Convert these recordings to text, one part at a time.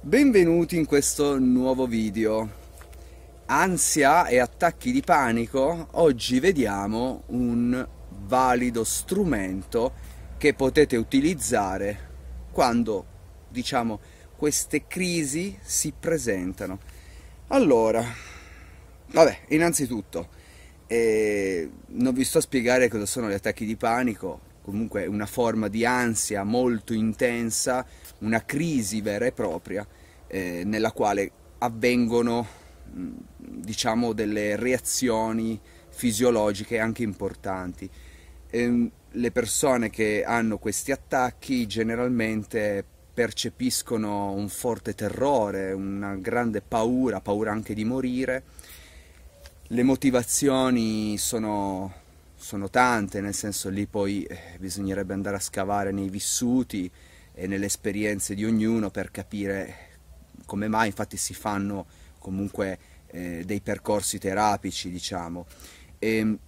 Benvenuti in questo nuovo video. Ansia e attacchi di panico, oggi vediamo un valido strumento che potete utilizzare quando, diciamo, queste crisi si presentano. Allora, vabbè, innanzitutto, eh, non vi sto a spiegare cosa sono gli attacchi di panico, comunque una forma di ansia molto intensa, una crisi vera e propria eh, nella quale avvengono diciamo delle reazioni fisiologiche anche importanti. E, ehm, le persone che hanno questi attacchi generalmente percepiscono un forte terrore, una grande paura, paura anche di morire. Le motivazioni sono sono tante, nel senso lì poi eh, bisognerebbe andare a scavare nei vissuti e nelle esperienze di ognuno per capire come mai infatti si fanno comunque eh, dei percorsi terapici diciamo e ehm,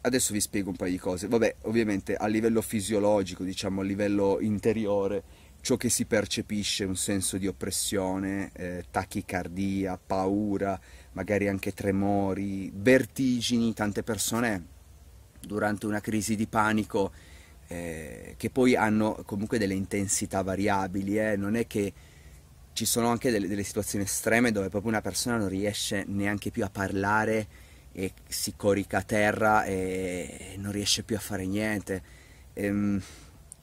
adesso vi spiego un paio di cose vabbè ovviamente a livello fisiologico diciamo a livello interiore ciò che si percepisce è un senso di oppressione eh, tachicardia paura magari anche tremori vertigini tante persone durante una crisi di panico eh, che poi hanno comunque delle intensità variabili, eh? non è che ci sono anche delle, delle, situazioni estreme dove proprio una persona non riesce neanche più a parlare e si corica a terra e non riesce più a fare niente. Ehm,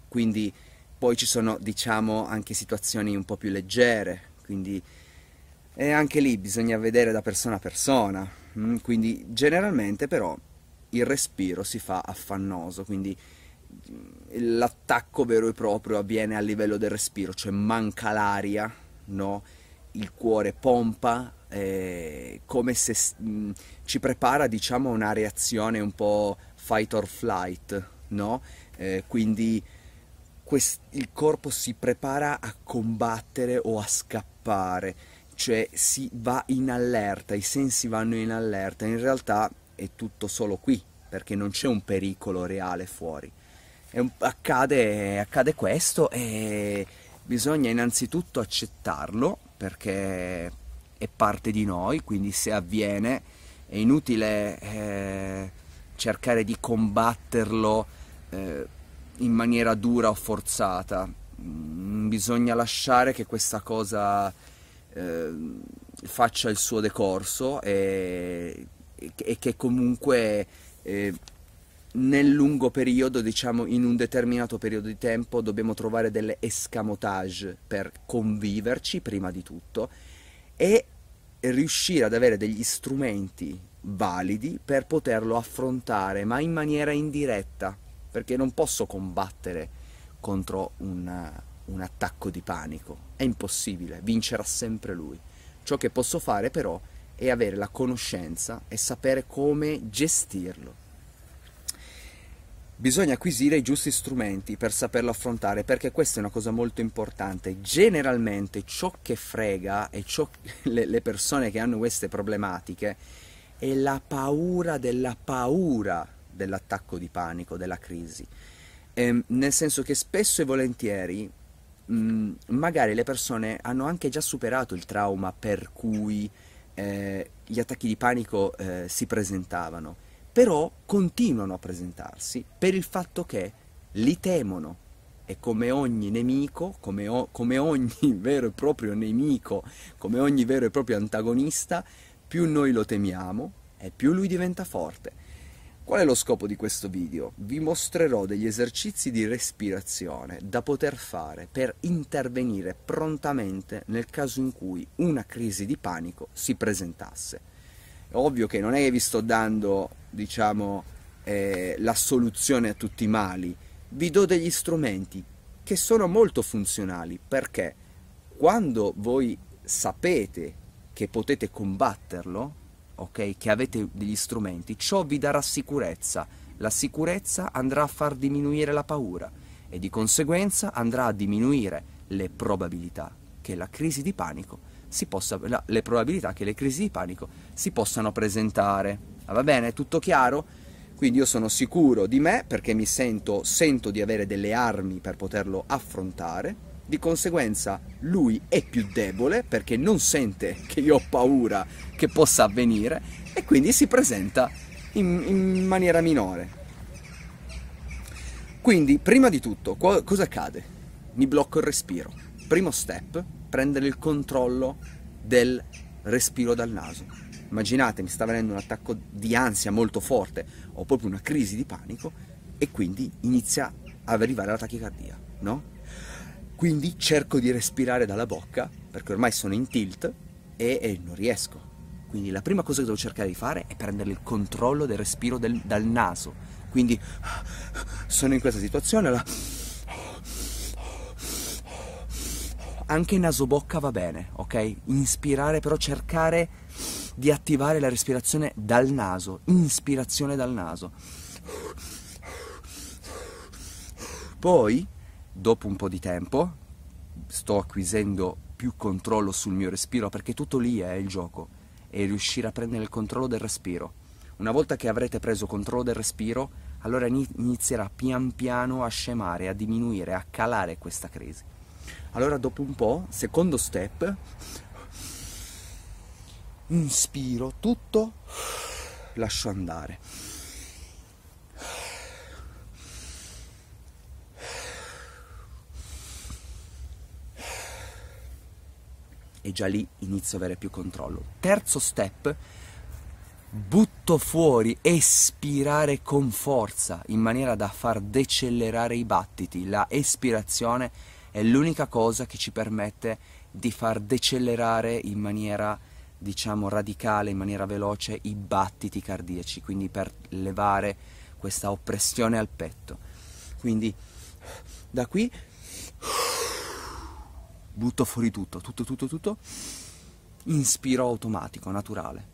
quindi poi ci sono diciamo anche situazioni un po' più leggere, quindi anche lì bisogna vedere da persona a persona. Mm, quindi generalmente però il respiro si fa affannoso, quindi mm, l'attacco vero e proprio avviene a livello del respiro, cioè manca l'aria, no? il cuore pompa, eh, come se mh, mm, ci prepara diciamo una reazione un po' fight or flight, no? eh, quindi quest- il corpo si prepara a combattere o a scappare, cioè si va in allerta, i sensi vanno in allerta, in realtà è tutto solo qui, perché non c'è un pericolo reale fuori. Un, accade, accade questo e bisogna innanzitutto accettarlo perché è parte di noi, quindi se avviene è inutile eh, cercare di combatterlo eh, in maniera dura o forzata. Mm, bisogna lasciare che questa cosa eh, faccia il suo decorso e e che comunque eh, nel lungo periodo, diciamo in un determinato periodo di tempo, dobbiamo trovare delle escamotage per conviverci prima di tutto e riuscire ad avere degli strumenti validi per poterlo affrontare, ma in maniera indiretta, perché non posso combattere contro un, un attacco di panico, è impossibile, vincerà sempre lui. Ciò che posso fare però è e avere la conoscenza e sapere come gestirlo. Bisogna acquisire i giusti strumenti per saperlo affrontare, perché questa è una cosa molto importante. Generalmente ciò che frega e ciò, le, le persone che hanno queste problematiche è la paura della paura dell'attacco di panico, della crisi. Eh, nel senso che spesso e volentieri mh, magari le persone hanno anche già superato il trauma per cui eh, gli attacchi di panico eh, si presentavano, però continuano a presentarsi per il fatto che li temono e come ogni nemico, come, o, come ogni vero e proprio nemico, come ogni vero e proprio antagonista, più noi lo temiamo e più lui diventa forte. Qual è lo scopo di questo video? Vi mostrerò degli esercizi di respirazione da poter fare per intervenire prontamente nel caso in cui una crisi di panico si presentasse. È ovvio che non è che vi sto dando, diciamo, eh, la soluzione a tutti i mali, vi do degli strumenti che sono molto funzionali perché quando voi sapete che potete combatterlo, ok? Che avete degli strumenti, ciò vi darà sicurezza. La sicurezza andrà a far diminuire la paura e di conseguenza andrà a diminuire le probabilità che la crisi di panico si possa, la, le probabilità che le crisi di panico si possano presentare. Ah, va bene, tutto chiaro? Quindi io sono sicuro di me perché mi sento, sento di avere delle armi per poterlo affrontare di conseguenza lui è più debole perché non sente che io ho paura che possa avvenire e quindi si presenta in, in maniera minore. Quindi, prima di tutto, co- cosa accade? Mi blocco il respiro. Primo step, prendere il controllo del respiro dal naso. Immaginate, mi sta venendo un attacco di ansia molto forte, o proprio una crisi di panico e quindi inizia ad arrivare la tachicardia, no? Quindi cerco di respirare dalla bocca, perché ormai sono in tilt e, e non riesco. Quindi la prima cosa che devo cercare di fare è prendere il controllo del respiro del, dal naso. Quindi sono in questa situazione, la... anche naso-bocca va bene, ok? Inspirare, però cercare di attivare la respirazione dal naso, inspirazione dal naso. Poi dopo un po' di tempo sto acquisendo più controllo sul mio respiro perché tutto lì è il gioco e riuscire a prendere il controllo del respiro. Una volta che avrete preso controllo del respiro, allora inizierà pian piano a scemare, a diminuire, a calare questa crisi. Allora dopo un po', secondo step, inspiro tutto, lascio andare. e già lì inizio a avere più controllo. Terzo step, butto fuori, espirare con forza in maniera da far decelerare i battiti. La espirazione è l'unica cosa che ci permette di far decelerare in maniera diciamo radicale, in maniera veloce i battiti cardiaci, quindi per levare questa oppressione al petto. Quindi da qui butto fuori tutto, tutto, tutto, tutto, inspiro automatico, naturale,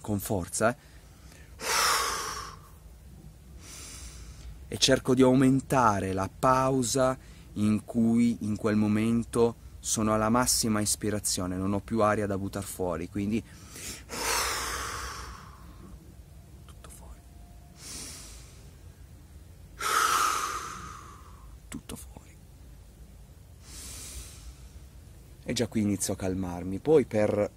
con forza, eh? e cerco di aumentare la pausa in cui in quel momento sono alla massima ispirazione, non ho più aria da buttare fuori, quindi e già qui inizio a calmarmi. Poi per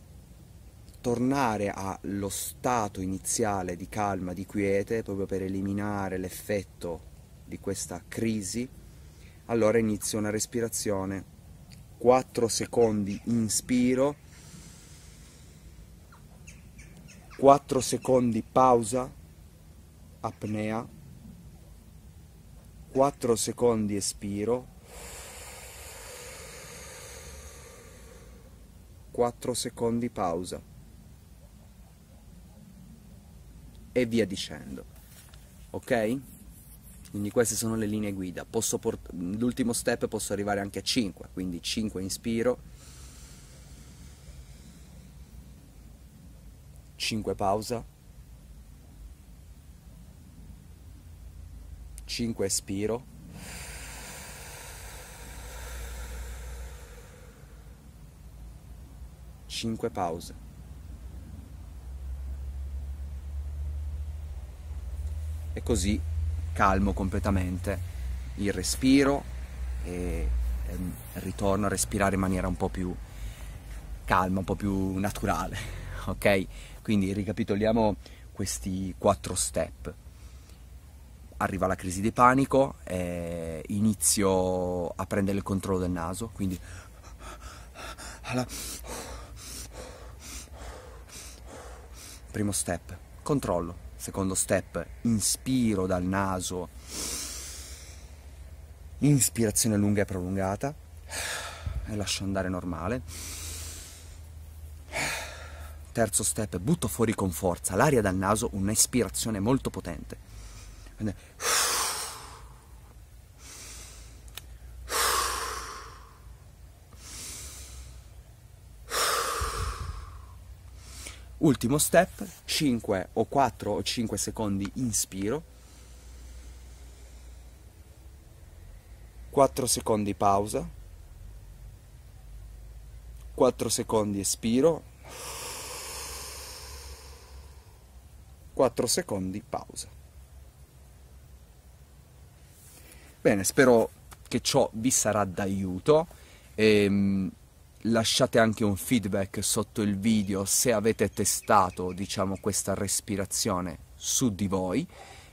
tornare allo stato iniziale di calma, di quiete, proprio per eliminare l'effetto di questa crisi, allora inizio una respirazione. 4 secondi inspiro, 4 secondi pausa, apnea, 4 secondi espiro, 4 secondi pausa e via dicendo ok? quindi queste sono le linee guida port- l'ultimo step posso arrivare anche a 5 quindi 5 inspiro 5 pausa 5 espiro 5 pause. E così calmo completamente il respiro e ritorno a respirare in maniera un po' più calma, un po' più naturale, ok? Quindi ricapitoliamo questi quattro step. Arriva la crisi di panico, eh, inizio a prendere il controllo del naso, quindi alla primo step, controllo. Secondo step, inspiro dal naso, inspirazione lunga e prolungata, e lascio andare normale. Terzo step, butto fuori con forza l'aria dal naso, un'espirazione molto potente. Ultimo step, 5 o 4 o 5 secondi inspiro, 4 secondi pausa, 4 secondi espiro, 4 secondi pausa. Bene, spero che ciò vi sarà d'aiuto. Ehm, lasciate anche un feedback sotto il video se avete testato diciamo, questa respirazione su di voi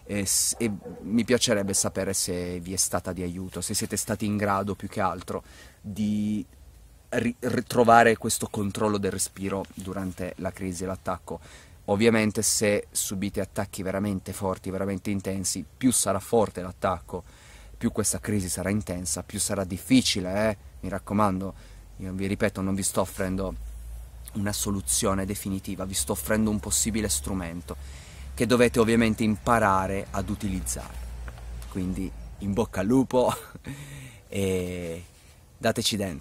e, e, mi piacerebbe sapere se vi è stata di aiuto, se siete stati in grado più che altro di ritrovare questo controllo del respiro durante la crisi e l'attacco. Ovviamente se subite attacchi veramente forti, veramente intensi, più sarà forte l'attacco, più questa crisi sarà intensa, più sarà difficile, eh? mi raccomando io vi ripeto, non vi sto offrendo una soluzione definitiva, vi sto offrendo un possibile strumento che dovete ovviamente imparare ad utilizzare. Quindi in bocca al lupo e dateci dentro.